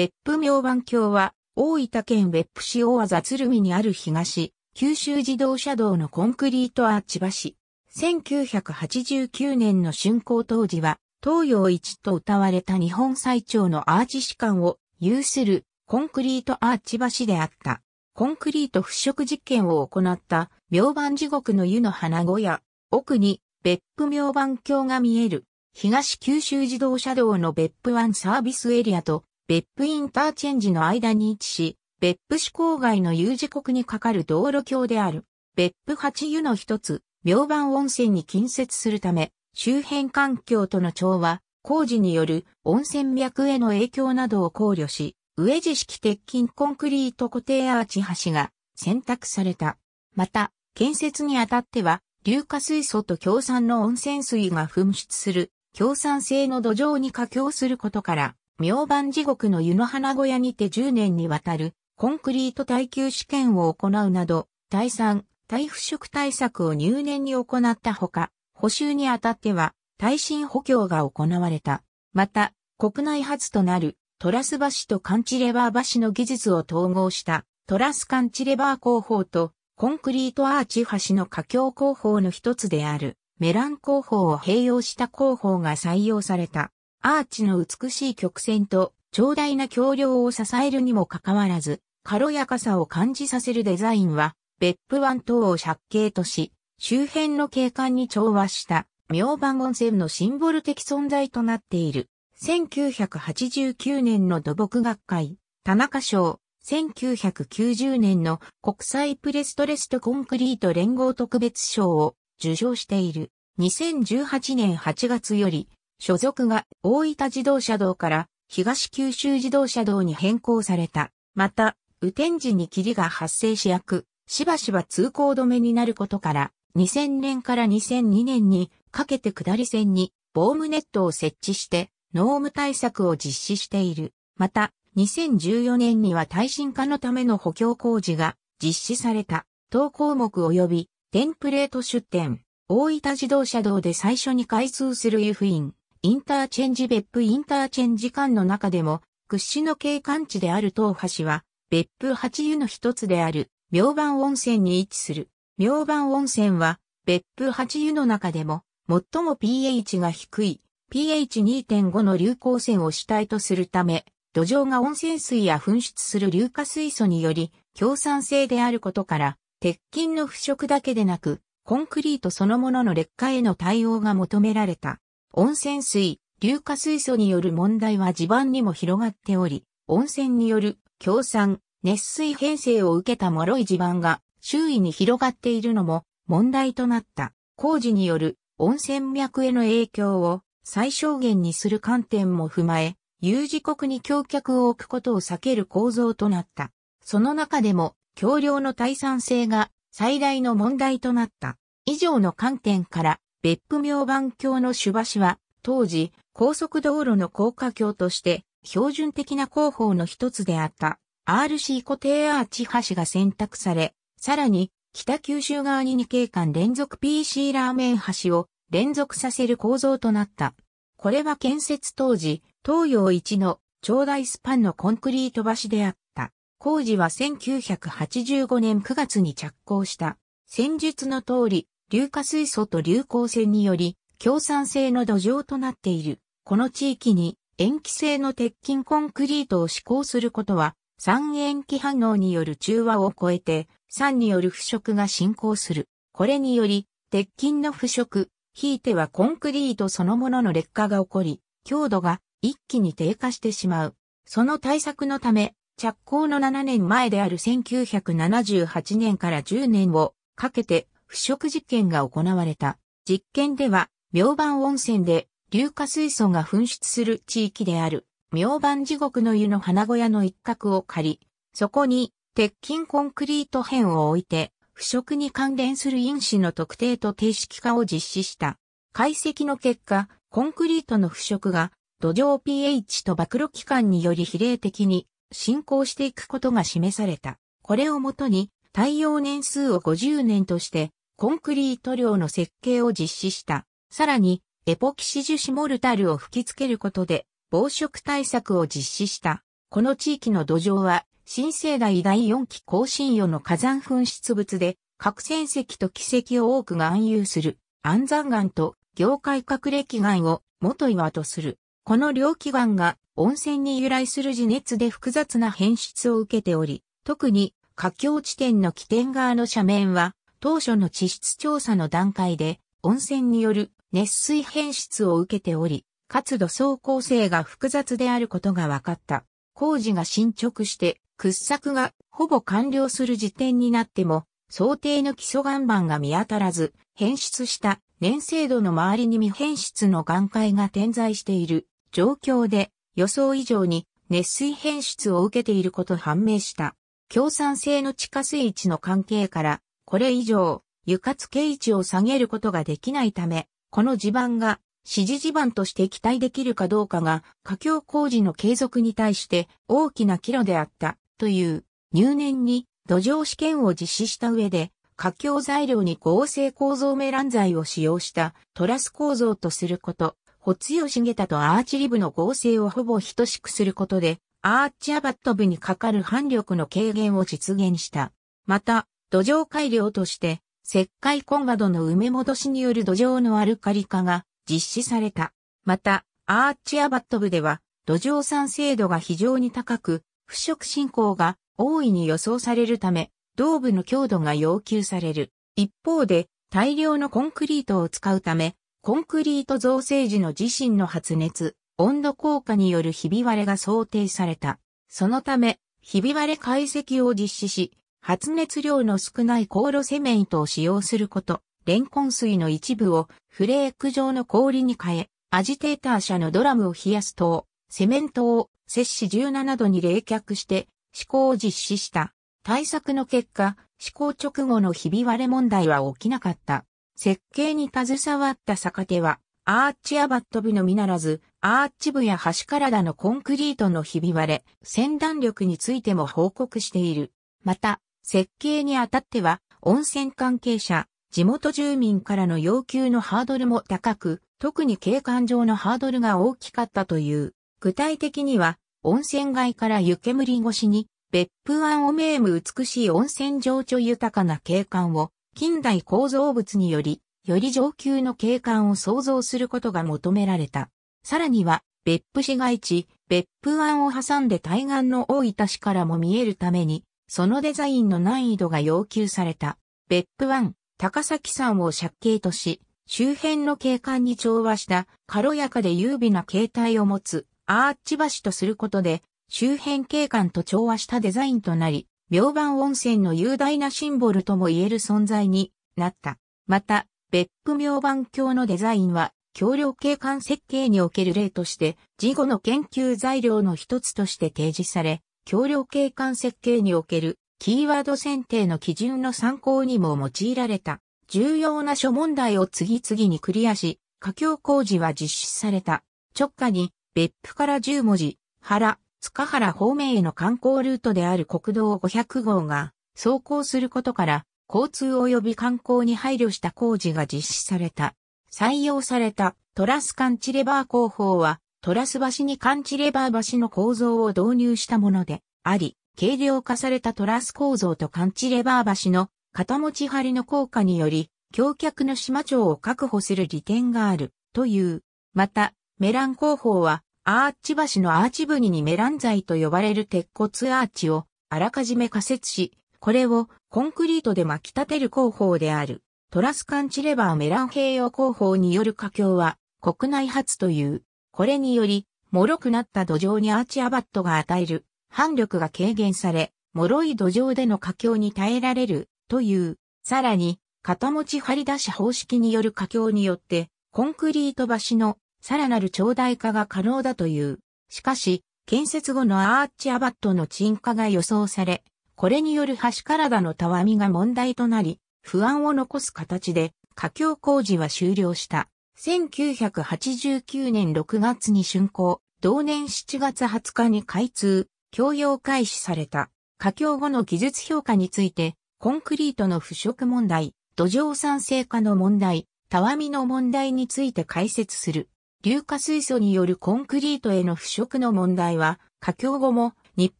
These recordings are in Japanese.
別府明板橋は、大分県別府市大和鶴見にある東、九州自動車道のコンクリートアーチ橋。1989年の竣工当時は、東洋一と謳われた日本最長のアーチ士官を有するコンクリートアーチ橋であった。コンクリート腐食実験を行った明板地獄の湯の花小屋、奥に別府明板橋が見える。東九州自動車道の別府湾サービスエリアと別府インターチェンジの間に位置し、別府市郊外の U 字国にかかる道路橋である。別府八湯の一つ、明晩温泉に近接するため、周辺環境との調和、工事による温泉脈への影響などを考慮し、上地式鉄筋コンクリート固定アーチ橋が選択された。また、建設にあたっては、硫化水素と共産の温泉水が噴出する、共産性の土壌に下降することから、明晩地獄の湯の花小屋にて10年にわたるコンクリート耐久試験を行うなど、第酸、耐腐食対策を入念に行ったほか、補修にあたっては耐震補強が行われた。また、国内初となるトラス橋とカンチレバー橋の技術を統合したトラスカンチレバー工法とコンクリートアーチ橋の架橋工法の一つであるメラン工法を併用した工法が採用された。アーチの美しい曲線と長大な橋梁を支えるにもかかわらず、軽やかさを感じさせるデザインは、別府湾等を借景とし、周辺の景観に調和した明晩温泉のシンボル的存在となっている。1989年の土木学会、田中賞、1990年の国際プレストレストコンクリート連合特別賞を受賞している。2018年8月より所属が大分自動車道から東九州自動車道に変更された。また、雨天時に霧が発生し役、しばしば通行止めになることから、2000年から2002年にかけて下り線にボームネットを設置して、濃霧対策を実施している。また、2014年には耐震化のための補強工事が実施された。当項目及びテンプレート出展。大分自動車道で最初に開通する F 布院。インターチェンジ別府インターチェンジ間の中でも、屈指の景観地である東橋は、別府八湯の一つである、明晩温泉に位置する。明晩温泉は、別府八湯の中でも、最も pH が低い、pH2.5 の流行泉を主体とするため、土壌が温泉水や噴出する硫化水素により、強酸性であることから、鉄筋の腐食だけでなく、コンクリートそのものの劣化への対応が求められた。温泉水、硫化水素による問題は地盤にも広がっており、温泉による共産、熱水編成を受けた脆い地盤が周囲に広がっているのも問題となった工事による温泉脈への影響を最小限にする観点も踏まえ、有事国に橋脚を置くことを避ける構造となった。その中でも、橋梁の耐酸性が最大の問題となった。以上の観点から、別府明板橋の主橋は、当時、高速道路の高架橋として、標準的な工法の一つであった、RC 固定アーチ橋が選択され、さらに、北九州側に2景間連続 PC ラーメン橋を連続させる構造となった。これは建設当時、東洋一の長大スパンのコンクリート橋であった。工事は1985年9月に着工した。戦術の通り、硫化水素と流行性により、共産性の土壌となっている。この地域に塩基性の鉄筋コンクリートを施行することは、酸塩基反応による中和を超えて、酸による腐食が進行する。これにより、鉄筋の腐食、ひいてはコンクリートそのものの劣化が起こり、強度が一気に低下してしまう。その対策のため、着工の7年前である1978年から10年をかけて腐食実験が行われた。実験では、明晩温泉で硫化水素が噴出する地域である、明晩地獄の湯の花小屋の一角を借り、そこに鉄筋コンクリート片を置いて、腐食に関連する因子の特定と定式化を実施した。解析の結果、コンクリートの腐食が土壌 pH と曝露期間により比例的に進行していくことが示された。これをもとに、耐用年数を50年として、コンクリート量の設計を実施した。さらに、エポキシ樹脂モルタルを吹き付けることで、防食対策を実施した。この地域の土壌は、新生代第4期更新予の火山噴出物で、核戦石と奇跡を多く含有する、安山岩と業界隠れ機岩を元岩とする。この両気岩が温泉に由来する地熱で複雑な変質を受けており、特に、下境地点の起点側の斜面は、当初の地質調査の段階で、温泉による熱水変質を受けており、かつ土層構成が複雑であることが分かった。工事が進捗して掘削がほぼ完了する時点になっても、想定の基礎岩盤が見当たらず、変質した粘性度の周りに未変質の岩塊が点在している状況で、予想以上に熱水変質を受けていること判明した。共産性の地下水置の関係から、これ以上、床付け位置を下げることができないため、この地盤が支持地盤として期待できるかどうかが、架橋工事の継続に対して大きな岐路であった、という、入念に土壌試験を実施した上で、架橋材料に合成構造メラン材を使用したトラス構造とすること、ホツヨシゲタとアーチリブの合成をほぼ等しくすることで、アーチアバット部にかかる反力の軽減を実現した。また、土壌改良として、石灰ンなどの埋め戻しによる土壌のアルカリ化が実施された。また、アーチアバット部では、土壌酸性度が非常に高く、腐食進行が大いに予想されるため、道部の強度が要求される。一方で、大量のコンクリートを使うため、コンクリート造成時の自身の発熱、温度効果によるひび割れが想定された。そのため、ひび割れ解析を実施し、発熱量の少ない高炉セメントを使用すること、レンコン水の一部をフレーク状の氷に変え、アジテーター車のドラムを冷やす等、セメントを摂氏17度に冷却して試行を実施した。対策の結果、試行直後のひび割れ問題は起きなかった。設計に携わった坂手は、アーチアバット部のみならず、アーチ部や端体のコンクリートのひび割れ、先断力についても報告している。また、設計にあたっては、温泉関係者、地元住民からの要求のハードルも高く、特に景観上のハードルが大きかったという。具体的には、温泉街から湯煙越しに、別府湾を名む美しい温泉情緒豊かな景観を、近代構造物により、より上級の景観を創造することが求められた。さらには、別府市街地、別府湾を挟んで対岸の大分市からも見えるために、そのデザインの難易度が要求された。別府湾、高崎山を借景とし、周辺の景観に調和した軽やかで優美な形態を持つアーチ橋とすることで、周辺景観と調和したデザインとなり、明晩温泉の雄大なシンボルとも言える存在になった。また、別府明晩橋のデザインは、橋梁景観設計における例として、事後の研究材料の一つとして提示され、橋梁景観設計におけるキーワード選定の基準の参考にも用いられた重要な諸問題を次々にクリアし、架橋工事は実施された。直下に別府から10文字、原、塚原方面への観光ルートである国道500号が走行することから、交通及び観光に配慮した工事が実施された。採用されたトラスカンチレバー工法は、トラス橋にカンチレバー橋の構造を導入したものであり、軽量化されたトラス構造とカンチレバー橋の片持ち張りの効果により、橋脚の島町を確保する利点がある、という。また、メラン工法は、アーチ橋のアーチ部にメラン材と呼ばれる鉄骨アーチをあらかじめ仮設し、これをコンクリートで巻き立てる工法である。トラスカンチレバーメラン併用工法による架橋は国内初という。これにより、脆くなった土壌にアーチアバットが与える反力が軽減され、脆い土壌での佳境に耐えられるという、さらに、片持ち張り出し方式による佳境によって、コンクリート橋のさらなる長大化が可能だという。しかし、建設後のアーチアバットの沈下が予想され、これによる橋体のたわみが問題となり、不安を残す形で、架橋工事は終了した。1989年6月に竣工、同年7月20日に開通、供用開始された。加強後の技術評価について、コンクリートの腐食問題、土壌酸性化の問題、たわみの問題について解説する。硫化水素によるコンクリートへの腐食の問題は、加強後も日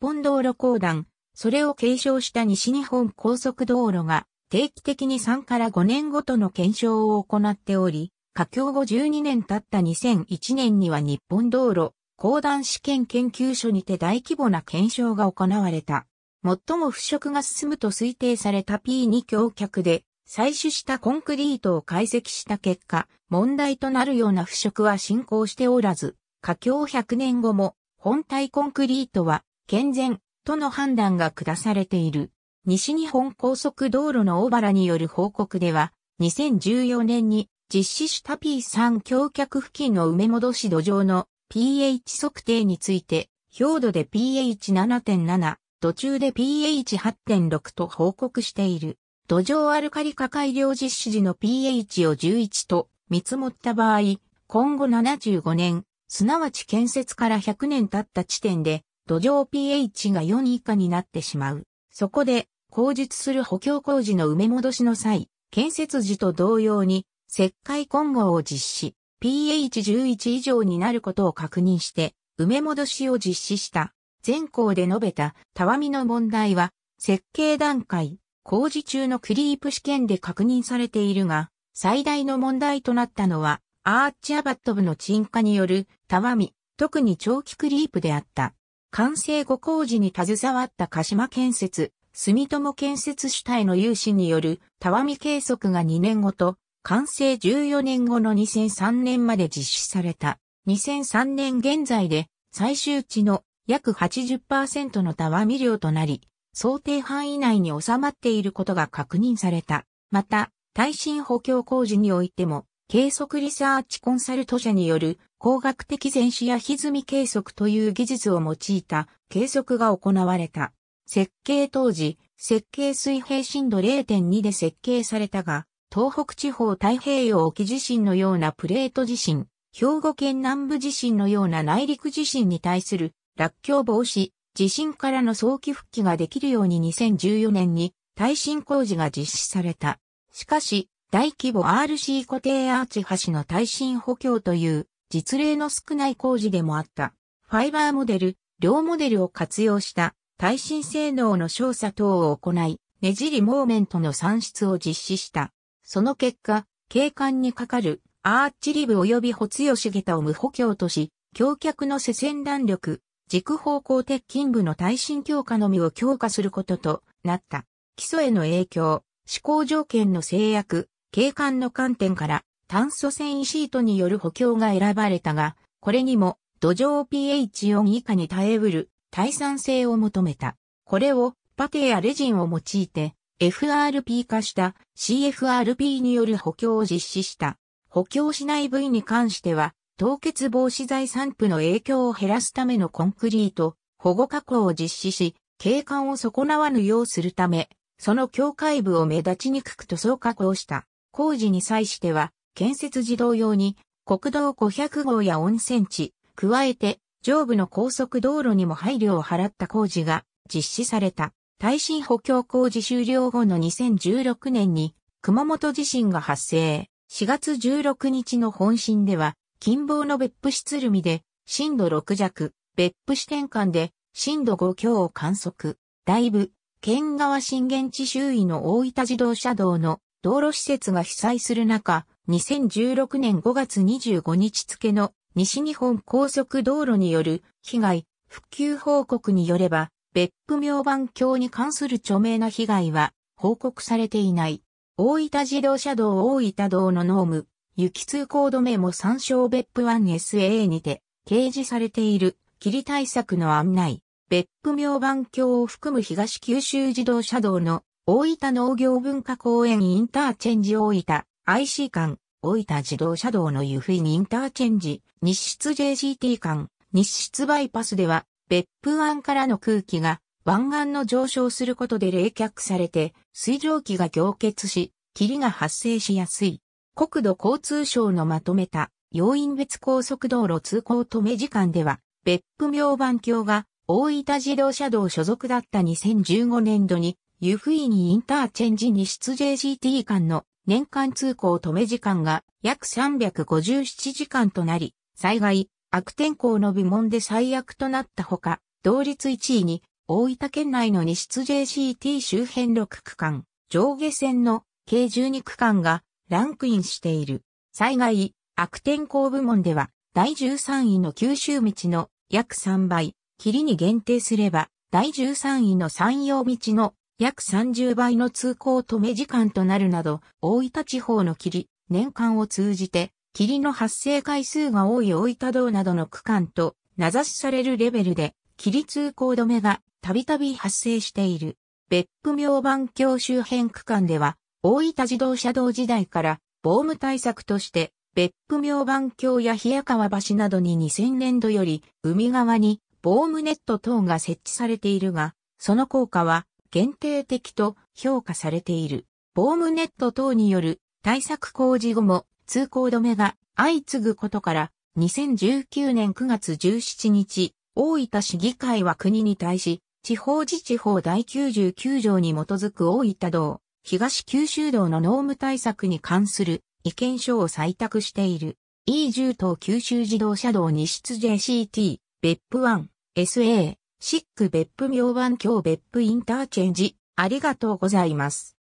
本道路公団、それを継承した西日本高速道路が定期的に3から5年ごとの検証を行っており、佳境後12年経った2001年には日本道路、公団試験研究所にて大規模な検証が行われた。最も腐食が進むと推定された P2 橋脚で採取したコンクリートを解析した結果、問題となるような腐食は進行しておらず、佳境100年後も本体コンクリートは健全との判断が下されている。西日本高速道路の大原による報告では、2014年に実施した P3 橋脚付近の埋め戻し土壌の pH 測定について、表土で pH7.7、土中で pH8.6 と報告している。土壌アルカリ化改良実施時の pH を11と見積もった場合、今後75年、すなわち建設から100年経った地点で、土壌 pH が4以下になってしまう。そこで、口述する補強工事の埋め戻しの際、建設時と同様に、石灰混合を実施、pH11 以上になることを確認して、埋め戻しを実施した。前校で述べた、たわみの問題は、設計段階、工事中のクリープ試験で確認されているが、最大の問題となったのは、アーチアバット部の沈下による、たわみ、特に長期クリープであった。完成後工事に携わった鹿島建設、住友建設主体の有志による、たわみ計測が2年後と、完成14年後の2003年まで実施された。2003年現在で最終値の約80%のたわ未量となり、想定範囲内に収まっていることが確認された。また、耐震補強工事においても、計測リサーチコンサルト社による工学的前視や歪み計測という技術を用いた計測が行われた。設計当時、設計水平深度0.2で設計されたが、東北地方太平洋沖地震のようなプレート地震、兵庫県南部地震のような内陸地震に対する落橋防止、地震からの早期復帰ができるように2014年に耐震工事が実施された。しかし、大規模 RC 固定アーチ橋の耐震補強という実例の少ない工事でもあった。ファイバーモデル、両モデルを活用した耐震性能の調査等を行い、ねじりモーメントの算出を実施した。その結果、景観にかかるアーチリブ及び補強し茂田を無補強とし、橋脚の施線弾力、軸方向鉄筋部の耐震強化のみを強化することとなった。基礎への影響、施考条件の制約、景観の観点から炭素繊維シートによる補強が選ばれたが、これにも土壌 pH4 以下に耐えうる耐酸性を求めた。これをパテやレジンを用いて FRP 化した CFRP による補強を実施した。補強しない部位に関しては、凍結防止剤散布の影響を減らすためのコンクリート、保護加工を実施し、景観を損なわぬようするため、その境界部を目立ちにくく塗装加工した。工事に際しては、建設時同様に、国道500号や温泉地、加えて、上部の高速道路にも配慮を払った工事が実施された。耐震補強工事終了後の2016年に熊本地震が発生。4月16日の本震では、近傍の別府市鶴見で震度6弱、別府市転換で震度5強を観測。大部、県側震源地周囲の大分自動車道の道路施設が被災する中、2016年5月25日付の西日本高速道路による被害、復旧報告によれば、別府明板橋に関する著名な被害は報告されていない。大分自動車道大分道のノーム、雪通行止めも参照別府 1SA にて掲示されている霧対策の案内。別府明板橋を含む東九州自動車道の大分農業文化公園インターチェンジ大分 IC 間大分自動車道の湯布院インターチェンジ、日出 JCT 間、日出バイパスでは、別府湾からの空気が湾岸の上昇することで冷却されて、水蒸気が凝結し、霧が発生しやすい。国土交通省のまとめた要因別高速道路通行止め時間では、別府明板橋が大分自動車道所属だった2015年度に、湯布院インターチェンジ西津 JGT 間の年間通行止め時間が約357時間となり、災害、悪天候の部門で最悪となったほか、同率1位に、大分県内の西津 JCT 周辺6区間、上下線の計12区間がランクインしている。災害、悪天候部門では、第13位の九州道の約3倍、霧に限定すれば、第13位の山陽道の約30倍の通行止め時間となるなど、大分地方の霧、年間を通じて霧の発生回数が多い大分道などの区間と名指しされるレベルで、霧通行止めがたびたび発生している。別府明板橋周辺区間では、大分自動車道時代から防務対策として、別府明板橋や冷川橋などに2000年度より海側に防務ネット等が設置されているが、その効果は限定的と評価されている。防務ネット等による対策工事後も通行止めが相次ぐことから、2019年9月17日、大分市議会は国に対し、地方自治法第99条に基づく大分道、東九州道の農務対策に関する意見書を採択している。E10 等九州自動車道西室 JCT、別府1、SA、シック別府明湾京別府インターチェンジ、ありがとうございます。